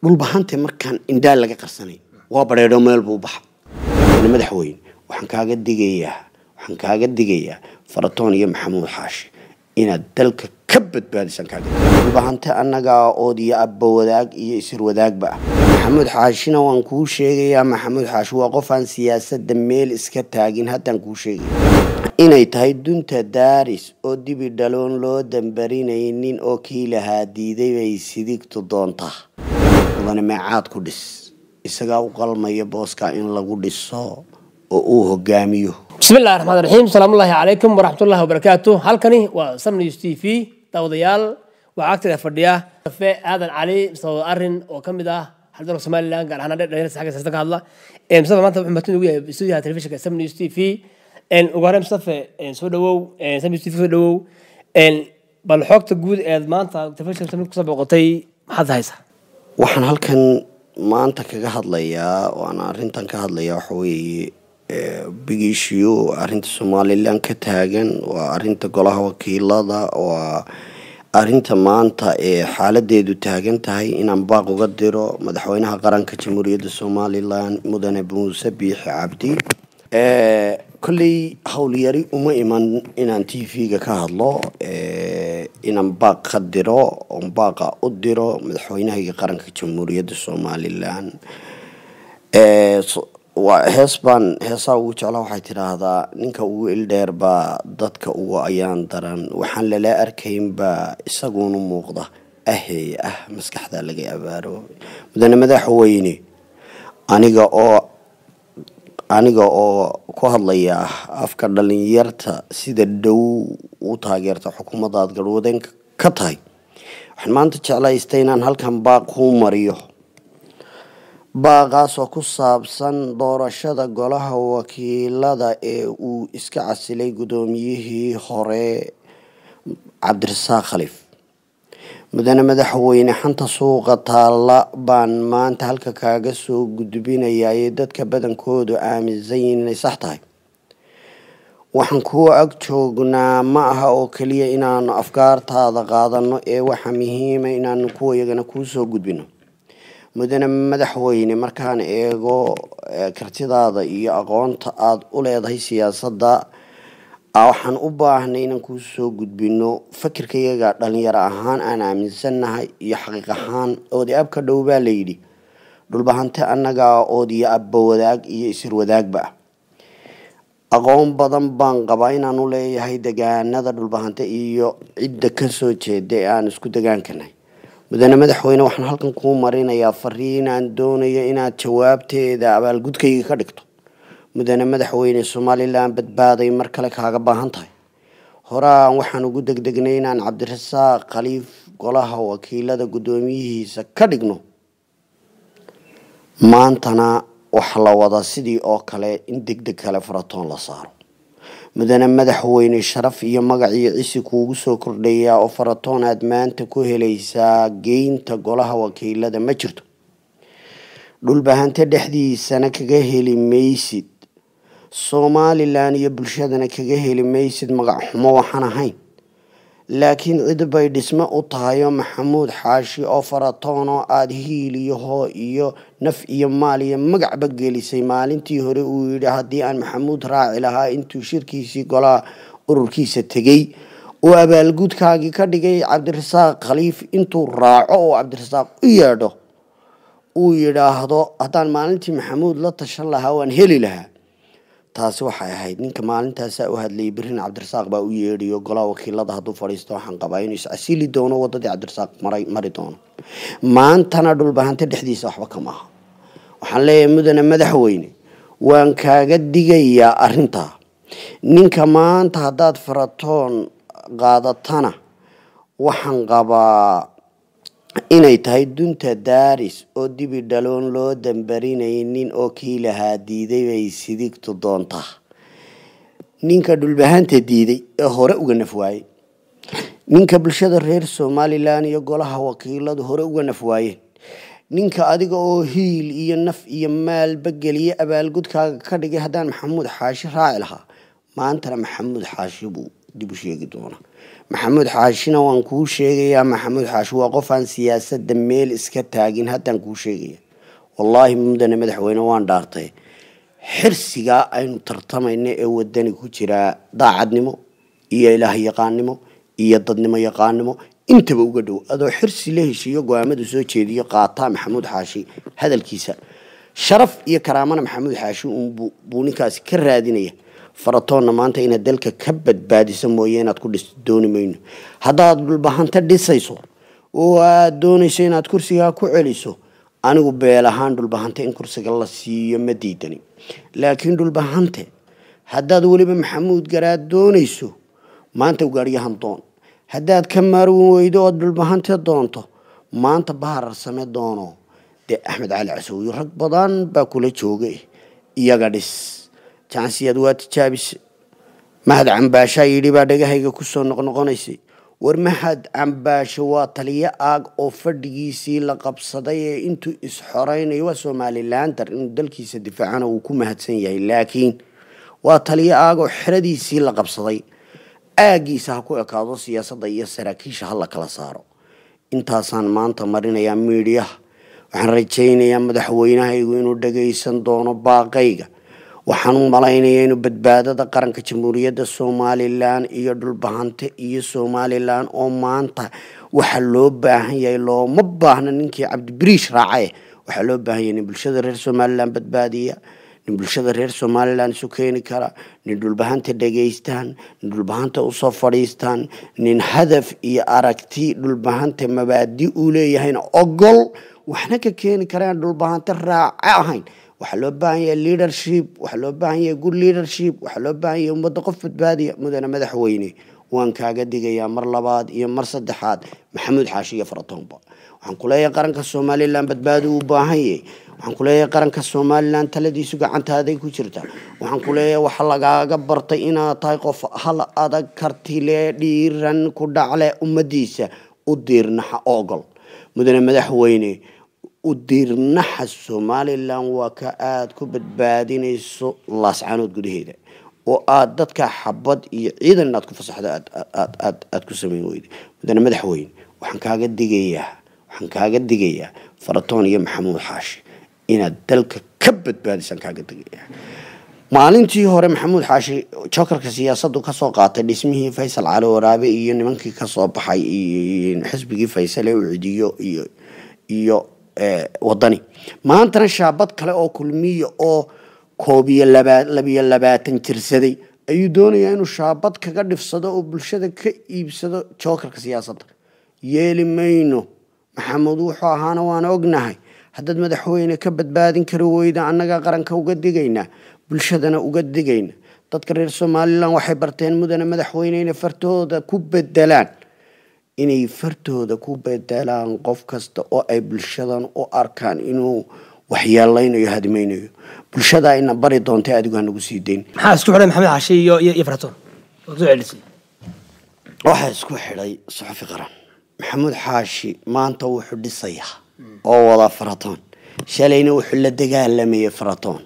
dhulbahante markaan indhaa laga qarsanay waa badheedho meel buu baxa madaxweyne waxaan kaaga digayaa waxaan kaaga digayaa faratoon iyo maxamuud xaashi inaad dalka ka badbaadisaan kaaga dhulbahante annagaa ood iyo abba wadaag iyo isir wadaagba ah maxamuud xaashina waan kuu sheegayaa maxamuud xaashi waa qofaan siyaasadda meel iska taagin haddaan kuu sheegaya inay tahay dunta daaris oo dibi dhaloon loo dambarinaynin oo kii lahaa diiday bay sidigtu doontaa mudane meecaad ku dhis isagaa u qalmaya booska in lagu dhiso oo uu hogaamiyo bismillahi raxmaan raxiim asalaamullaahi calaykum waraxmatullahi wabarakaatu halkani waa samnews t v daawadayaal waxaa agtaga fadhiya afe aadan cali mustafaa arin oo ka mid ah xaldalka somalilan gaar ahaan dhedhalinas hadla mustafa maanta wuxuu martin ugu yahay istuudiyaha telefishinka samnews t v ugu horreyn mustafe soo dhawow samnews t v soo dhawow bal xogta guud eed maanta telefishinka kusoo booqotay maxaad haysaa waxaan halkan maanta kaga hadlayaa waana arintan ka hadlayaa waxaweeye eh, big issue arinta somalilan ka taagan waa arinta golaha wakiilada waa arinta maanta ee xaaladeedu taagan tahay inaan baaq uga diro madaxweynaha qaranka jamhuuriyadda somalilan mudane muuse biixi cabdi eh, kolley howlyari uma iman inaan t v-ga ka hadlo eh, inaan baaq ka diro baaqa u diro madaxweynahayga qaranka jamhuuriyadda somalilan eh, waa hees baan heesaa ugu jeclaa waxay tidhaahdaa ninka ugu ildheerba dadka ugu ayaan daran waxaan lala arkaynba isaguuna muuqda ahey ah, ah maskaxdaa laga abaaro mudane madaxweyne aniga oo aniga oo ku hadlaya afka dhalinyarta sida dhow u taageerta xukuumadda aada ka tahay waxaan maanta jeclaysta inaan halkan baaq kuu mariyo baaqaas oo ku saabsan doorashada golaha wakiilada ee uu iska casilay guddoomiyihii hore cabdirasaaq khaliif mudane madaxweyne xanta suuqa taalla baan maanta halka kaaga soo gudbinayaa ee dadka badankoodu aaminsan yihiin inay sax tahay waxaan kuwa ag joognaa ma aha oo keliya inaanu afkaartaada qaadano ee waxa muhiima inaanu kuwa kuwayagana kuusoo gudbino mudane madaxweyne markaan eego eh, kartidaada iyo aqoonta aada u leedahay siyaasadda Ah, waxaan u baahnay inaan kuu soo gudbino fakirkayaga dhalinyaro ahaan aan aaminsannahay iyo xaqiiq ahaan oday ka dhow baa layidhi dhulbahante annagaa ah oodiyo abba wadaag iyo isir wadaagba ah. aqoon badan baan qabaa inaan u leeyahay degaanada dhulbahante iyo cidda kasoo jeeda ee aan isku degaankanay mudane madaxweyne waxaan halkan kuu marinayaa fariin aan doonayo inaad jawaabteeda abaalgudkayga ka dhigto mudane madaxweyne somalilan badbaaday mar kale kaaga baahan tahay horaan waxaan ugu degdegnay inaan cabdirasaaq khaliif golaha wakiilada gudoomiyihiisa ka dhigno maantana wax la wadaa sidii oo kale in degdeg kale faratoon la saaro mudane madaxweyne sharaf iyo magaciyo cisi kuugu soo kordhayaa oo faratoon aada maanta ku helaysaa geynta golaha wakiilada ma jirto dhulbahante dhexdiisana kaga heli maysid somalilan iyo bulshadana kaga heli maysid magac xumo waxaan ahayn laakiin cid bay dhismo u tahayo maxamuud xaashi oo faratoonoo aada hiil iyo hoo iyo naf iyo maal iyo magacba gelisay maalintii hore uu yidhi haddii aan maxamuud raaci lahaa intuu shirkiisii golaa ururkiisa tegay uu abaalguudkaagii ka dhigay cabdirasaaq khaliif intuu raaco oo cabdirasaaq u yeedho uu yidhaahdo haddaan maalintii maxamuud la tashan lahaa waan heli lahaa taasi waxay ahayd ninka maalintaasa u hadlayay berrin cabdirasaaq baa u yeedhiyo golaha wakiilada hadduu fadhiisto waxaan qabaa inuu is doono wadadii cabdirasaaq maray mari doono maantana dhulbahante dhexdiisa waxba kama aha waxaan leeyahay mudane madaxweyne waan kaaga digayaa arintaa ninka maanta haddaad faratoon qaadatana waxaan qabaa inay tahay dunta daaris oo dibi dhaloon loo nin oo kii lahaa diiday bay sidigtu doontaa ninka dhulbahaanta diiday ee hore uga naf waayey ninka bulshada reer somalilan iyo golaha wakiiladu hore uga naf waayeen ninka adiga oo hiil iyo naf iyo maalba geliye abaalgudkaaga ka dhigay haddaan maxamuud xaashi raaci lahaa maantana maxamuud xaashi buu dib u sheegi doona maxamuud xaashina waan kuu sheegayaa maxamuud xaashi waa qofaan siyaasadda meel iska taagin haddaan kuu sheegaya wallaahi mudane madaxweyne waan dhaartay xirsigaa aynu tartamayna ee wadani ku jiraa daacadnimo iyo ilaah yaqaannimo iyo dadnimo yaqaannimo intaba uga dhow adoo xirsi la heshiiyo go-aamadu soo jeediyo qaataa maxamuud xaashi hadalkiisa sharaf iyo karaamana maxamuud xaashi uunbuu ninkaasi ka raadinaya faratoonna maanta inaad dalka ka badbaadiso mooye inaad ku dhisto dooni mayno haddaad dhulbahanta dhisayso oo aad doonayso inaad kursigaa ku celiso anigu beel ahaan dhulbahante in kursiga la siiyo ma diidani laakiin dhulbahante haddaad weliba maxamuud garaad doonayso maanta ugaaryahan doon haddaad ka maarwan weydo ood dhulbahante doonto maanta baarar same doono dee axmed cali casowyo rag badan baa kula jooga iyaga dhis jacansiyad waa tijaabise mahad cambaashaa yidhi baa dhagahayga kusoo noqnoqonaysay war mahad cambaasho waa taliyo aag oo fadhigiisii la qabsaday ee intuu is waa somalilantar inuu dalkiisa difaacana uu ku mahadsan yahay laakiin waa taliyo aag oo xeradiisii la qabsaday aagiisa ha ku ekaado siyaasadda iyo saraakiisha ha la kala saaro intaasaan maanta marinayaa miidiyaha waxaan rajaynayaa madaxweynahaygu inuu dhagaysan doono baaqayga waxaan u malaynayaa inuu badbaadada qaranka jamhuuriyadda somalilan iyo dhulbahante iyo somalilan oo maanta waxaa loo baahan yahay looma baahna ninkii cabdibiriish raacae waxaa loo baahan yahay nin bulshada reer somalilan badbaadiya nin bulshada reer somalilan isu keeni kara nin dhulbahanta dhegaystaan nin dhulbahanta usoo fadhiistaan nin hadaf iyo aragti dhulbahanta mabaadi uu leeyahayna ogol waxna ka keeni karaan dhulbahante raace ahayn waxaa loo baahan yahay leadership waxaa loo baahan yahay good leadership waxaa loo baahan yahay ummadda qof badbaadiya mudane madaxweyne waan kaaga digayaa mar labaad iyo mar saddexaad maxamuud xaashiya faratoomba waxaan ku qaranka somalilan badbaadi uu baahan yahay waxaan ku qaranka somalilan taladiisu gacantaaday ku jirta waxaan ku waxa lagaaga bartay inaad tahay qof hal adag kartile dhiiran ku dhacle ummadiisa u diirnaxa oogol mudane madaxweyne u diirnaxa somalilan waa ka aada ku badbaadinayso laascanood gudaheeda oo aada dadka xabad iyo ciidan aad ku fasaxdo aada ku samayn weyda mudane madaxweyne waxaan kaaga digayaa waxaan kaaga digayaa faratoon iyo maxamuud xaashi inaad dalka ka badbaadisaan kaaga digayaa maalintii hore maxamuud xaashi jokarka siyaasadu kasoo qaatay dhismihii faysal cali waraabe iyo nimankii kasoo baxay xisbigii faysal ee ucidiyo iyo iyo wadani maantana shaabad kale oo kulmiya oo koobiyo labiyo labaatan jirsaday ayuu doonayaa inuu shaabad kaga dhifsado oo bulshada ka iibsado jookarka siyaasadda yeeli mayno maxamed wuxuu ahaana waana ognahay haddaad madaxweyne ka badbaadin kari weyda annagaa qaranka uga digayna bulshadana uga digayna dadka reer somalilan waxay barteen mudane madaxweyne madaxweyneyna fartahooda ku bedelaan inay fartooda ku bedelaan qof kasta oo ay bulshadan u arkaan inuu waxyeeleynayo hadmaynayo bulshada ayna bari doontay adigu hanagu sii dayn maxaa isku xiday maxamed xaashi iyo iyo faratoon waxaa isku xidhay suxufi qaran maxamuud xaashi maanta wuxuu dhisayaa oo wadaa faratoon shalayna wuxuu la dagaalamayay faratoon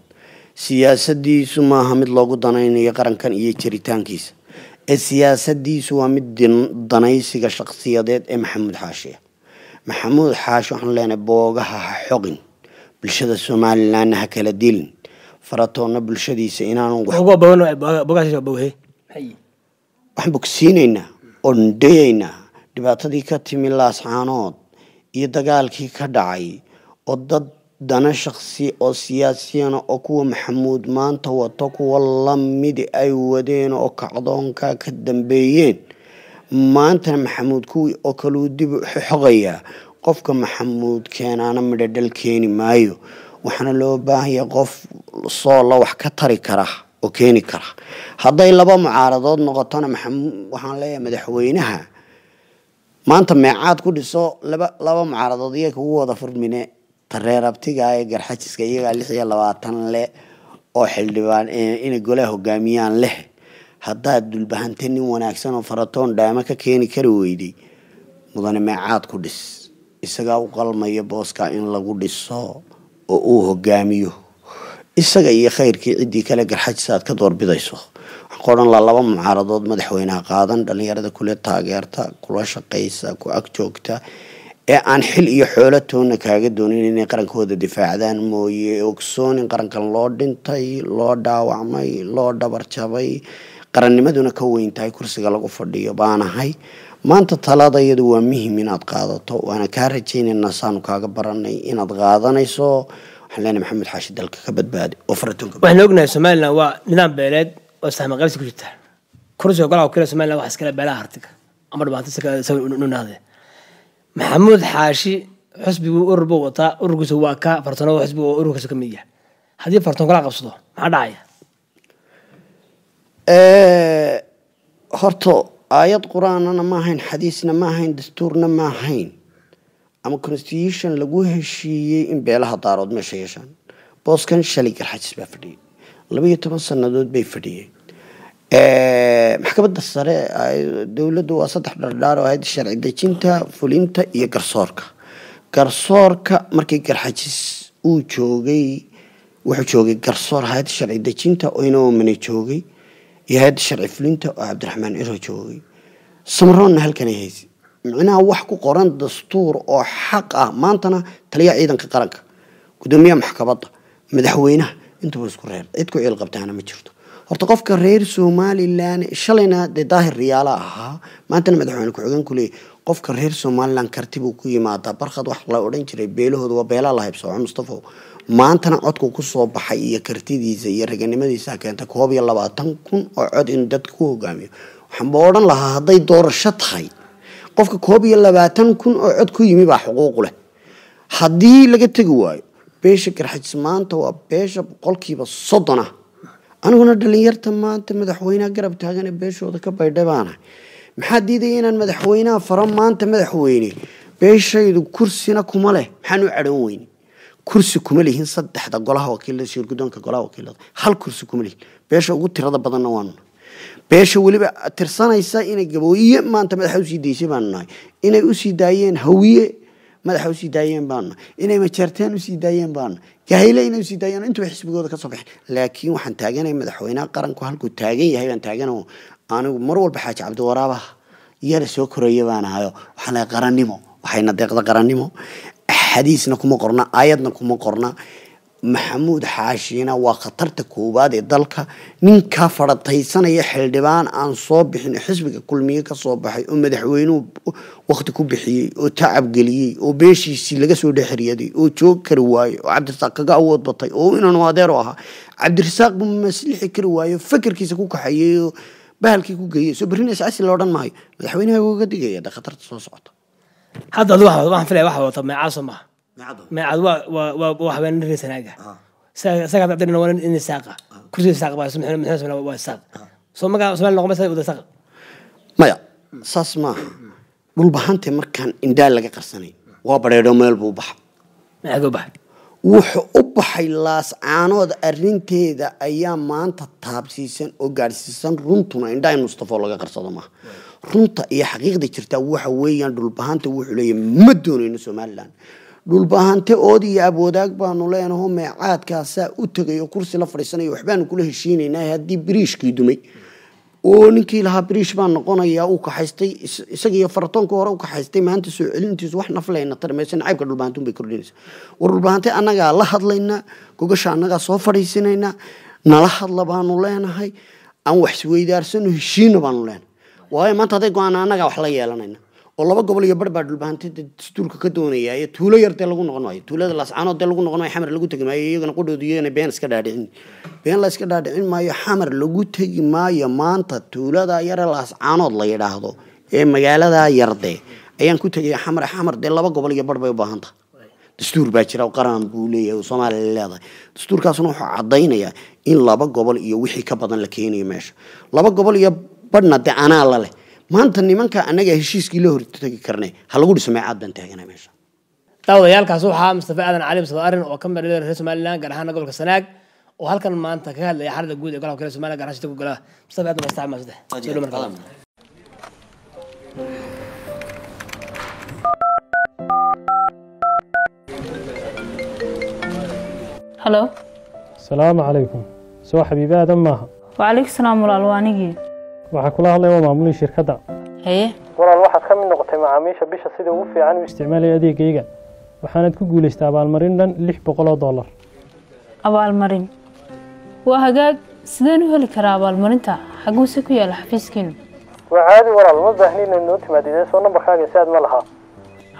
siyaasadiisu maaha mid loogu danaynayo qarankan iyo jiritaankiisa ee siyaasadiisu waa mid danaysiga shakhsiyadeed ee maxamuud xaashiya maxamuud xaashi waxaan leenahay boogaha ha xoqin bulshada somalilanna ha kala dilin faratoonna bulshadiisa inaanu waxaan bogsiinaynaa oon dayaynaa dhibaatadii ka timi laascaanood iyo dagaalkii ka dhacay oo dad dana shaqsi oo siyaasiyana oo kuwa maxamuud maanta wato kuwa lamidi ay wadeen oo kacdoonka ka dambeeyeen maantana maxamuud kuwii oo kaleu dib xoqayaa qofka maxamuud keenaana midho dhal keeni maayo waxaana loo baahanya qof soola wax ka tari kara oo keeni kara hadday laba mucaaradood noqotona waxaan leeyahay madaxweynaha maanta meecaad ku dhiso laba mucaaradood iyaga kugu wada furmine tareer abtiga ah ee garxajiska iyagaa lix iyo labaatan leh oo xildhibaan inay golaha hogaamiyaan leh haddaad dulbahante nin wanaagsan oo faratoon dhaamo ka keeni kari weyday mudane meecaad ku dhis isagaa u qalmaya booska in lagu dhiso oo uu hogaamiyo isaga iyo khayrkii ciddii kale garxajis aad ka doorbidayso waxaan qoran laa laba mucaaradood madaxweynaha qaadan dhallinyarada kule taageerta kula shaqaysa ku ag joogta ee aan xil iyo xoolo toonna kaaga doonin inay qarankooda difaacdaan mooye ogsoon in qarankan loo dhintay loo dhaawacmay loo dhabarjabay qarannimaduna ka weyn tahay kursiga lagu fadhiyo baanahay maanta talada iyadu waa muhim inaad qaadato waana kaa rajaynaynaa saanu kaaga baranay inaad qaadanayso waxaan leenahay maxamed xaashi dalka ka badbaadi oo faratunka waxaan ognahay somalilan waa nidaam beeleed oo saxma ku jirta kursiga golaha wakiila somalilan waxa iskale beelaha hartiga ama dhibaato maxamuud xaashi xusbiguu ururba wataa ururkiisa waa ka fartano oo ururkiisa ka mid yahay haddii farton kala qabsado maxaa dhacaya horto aayad qur-aanana ma ahayn xadiisna ma ahayn dastuurna ma ahayn ama constitution lagu heshiiyey in beelaha daarood meesha yeeshaan booskan shalay garxajis baa fadhiyey labayo toban sannadood bay fadhiyeen maxkamada sare dowladu waa saddex dhardhaar oo ahayd sharci dejinta fulinta iyo garsoorka garsoorka markii garxajis uu joogay wuxuu joogay garsoor hay-adda sharci dejinta oo inaamane joogay iyo hay-adda sharci fulinta oo cabdiraxmaan ciro joogay samaroonna halkanay haysa micnaha wax ku qoran dastuur oo xaq ah maantana taliyaha ciidanka qaranka gudoomiyaha maxkamadda madaxweynaha intaba isku reer cid ku ciil qabtaana ma jirto horta qofka reer somalilan shalayna dee daahir riyaala ahaa maantana madaxweyne ku-xigeen kuleeyay qofka reer somalilan karti buu ku yimaadaa barkhad wax la odhan jiray beelahooda waa beelaa la haybsooco mustafow maantana codku kusoo baxay iyo kartidiisa iyo raganimadiisa keenta koob iyo labaatan kun oo cod inuu dadka ku hogaamiyo waxaan odhan lahaa hadday doorasho tahay qofka koob iyo labaatan kun oo cod ku yimi baa xuquuqu leh haddii laga tegi waayo beesha garxajis maanta waa beesha boqolkiiba soddon ah aniguna dhalinyarta maanta madaxweyneha garab taagane beeshooda ka baydhabaana maxaa diidaya inaan madaxweynaha faro maanta madaxweyne beeshaydu kursina kuma leh maxaanu cadhoon weyne kursi kuma lihin saddexda golaha wakiilada sirgudoonka golaha wakiilada hal kursi kuma lihin beesha ugu tirada badanna waanuna beesha weliba tirsanaysa inay gabooye maanta madaxa usii daysay baanu nahay inay usii daayeen hawiye madaxa usii daayeen baanu inay majartaan usii daayeen baanu gahayle inay usii daayeen intuba xisbigooda kasoo baxen laakiin waxaan taaganay madaxweynaha qaranku halkuu taagan yahay baan taagano anigu mar walba xaaji cabdiwaraabaha yara soo koraya baan ahayo waxaan lehay qarannimo waxayna deeqda qarannimo xadiisna kuma qorna aayadna kuma qorna maxamuud xaashiina waa khatarta koowaad ee dalka ninkaa farataysanaya xildhibaan aan soo bixin xisbiga kulmiye kasoo baxay oo madaxweynuhu wakti ku bixiyey oo tacab geliyey oo beeshiisii laga soo dhexeryaday oo joog kari waaye oo cabdirasaaq kaga awood batay oo inaanu adeero ahaa cabdirasaaq maslixi kari waayo fekerkiisa ku kaxayey oo bahalkii ku geeyey soo berrin iscasi loodhan maayo madaxweynaha uga digaya de khatarta soo socota hadda adu waxaan filaya waxa wata meecaaso maaha maya saas maaha dhulbahaanta markaan indhaa laga qarsanay waa bareedho meel buu baxa maxaad u baxay laas caanood arinteeda ayaa maanta taabsiisan oo gaadhsiisan runtuna indhaa in laga qarsado maaha runta iyo xaqiiqda jirta waxa weeyaan dhulbahanta wuxuu leeyahay ma doonayno somalilan dhulbahante dhulbahantaood iyo abwadaag baanu leenaho meecaadkaasaa u tegayo kursi la fadhiisanayo waxbaanu kula heshiinaynaa haddii biriishkii dumay oo ninkii lahaa biriish baa noqonayaa uu kaxaystay isagiiyo faratoonka hore u kaxaystay maanta soo celintiisu wax naflayna tarmaysan caybka dhulbahantuun bay kordhinaysa war dhulbahantay annagaa la hadlaynaa gogasha annagaa soo fadhiisinaynaa nala hadla baanu leenahay aan waxsweydaarsano heshiina baanu leenahay waayo maanta hadday go-aana annagaa wax la yeelanayna oo laba gobol iyo barbaa dhulbahantida dastuurka ka doonaya ee tuulo yar lagu noqon maayo tuulada laascaanood dee lagu noqon maayo xamar lagu tegi maayo iyagana qudhoodu iyagana been iska dhaadhicin been la iska dhaadhicin maayo xamar lagu tegi maayo maanta tuulada yare laascaanood la yidhaahdo ee magaalada yarde ayaan ku tegaya xamar xamar dee laba gobol iyo bar bay u baahan tahay dastuur baa jira qaran buu leeyahay soomaaliya leedahay dastuurkaasuna wuxuu cadaynayaa in laba gobol iyo wixii ka badan la keenayo meesha laba gobol iyo badhna dee anaa la leh maanta nimanka annaga heshiiskii la hortagi karnay ha lagu dhiso meecaad baan taagana meesha daawadayaalkaas waxaa mustafe aadan cali musad arin oo ka meel reer somalilan gaar ahaan gobolka sanaag oo halkan maanta kaga hadlaya xaalada guud ee gobolka reer somaliland gaar ahaan shirka golaha mustafe aadan waa isticmaal halo asalaamu calaykum soo xabiibi aadan maaha wacalaykum salaam walaal waa anigii waxaa kula hadlaya waa maamulihii shirkadda walaal waxaad ka mid noqotay macaamiisha bisha sida ugu fiican u isticmaalaya adeegayga waxaanaad ku guulaystay abaalmarin dhan lix boqol oo dollar abaalmarin waa hagaag sideen u heli karaa abaalmarinta xaguuse ku yaala xafiiskiinu waa caadi walaal ma baahni inaad noo timaadidee soo nambarkaaga saad ma lahaa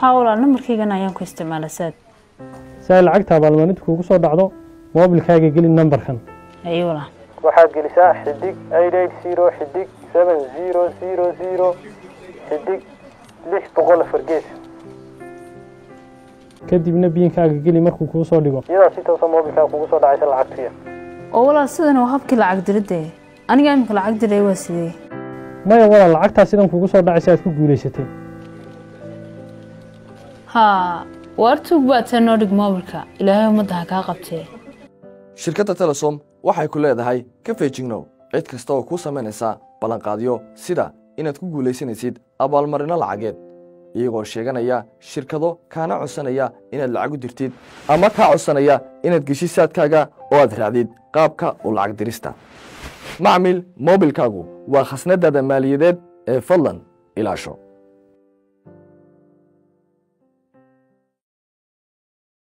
haa walaal nambarkaygana ayaan ku isticmaala saad si ay lacagta abaalmarinta kuugu soo dhacdo moobilkaaga geli nambarkan ay walaal waxaad gelisaa xidig xidig xidig lix boqol afar gees kadibna biinkaaga geli markuu kuu soo dhigo iyadaa si toosa moobilkaa kugu soo dhacaysa lacagtuya oo walaal sidan waa habkii lacag diridda aniga iminka lacag diray waa sidee maya walaal lacagtaa sidan kugu soo dhacaysa aad ku guulaysatay ha waartuug baa tee noo ilaahay ummadda ha kaa qabtee shirkadda telesom waxay ku leedahay ka feejignow cid kasta oo kuu samaynaysa ballanqaadyo sida inaad ku guulaysanaysid abaalmarino lacageed iyagoo sheeganaya shirkado kaana codsanaya inaad lacagu dirtid ama kaa codsanaya inaad geshid saadkaaga oo aad raacdid qaabka u lacag dirista macmil moobilkaagu waa khasnadaada maaliyadeed ee fadlan ilaasho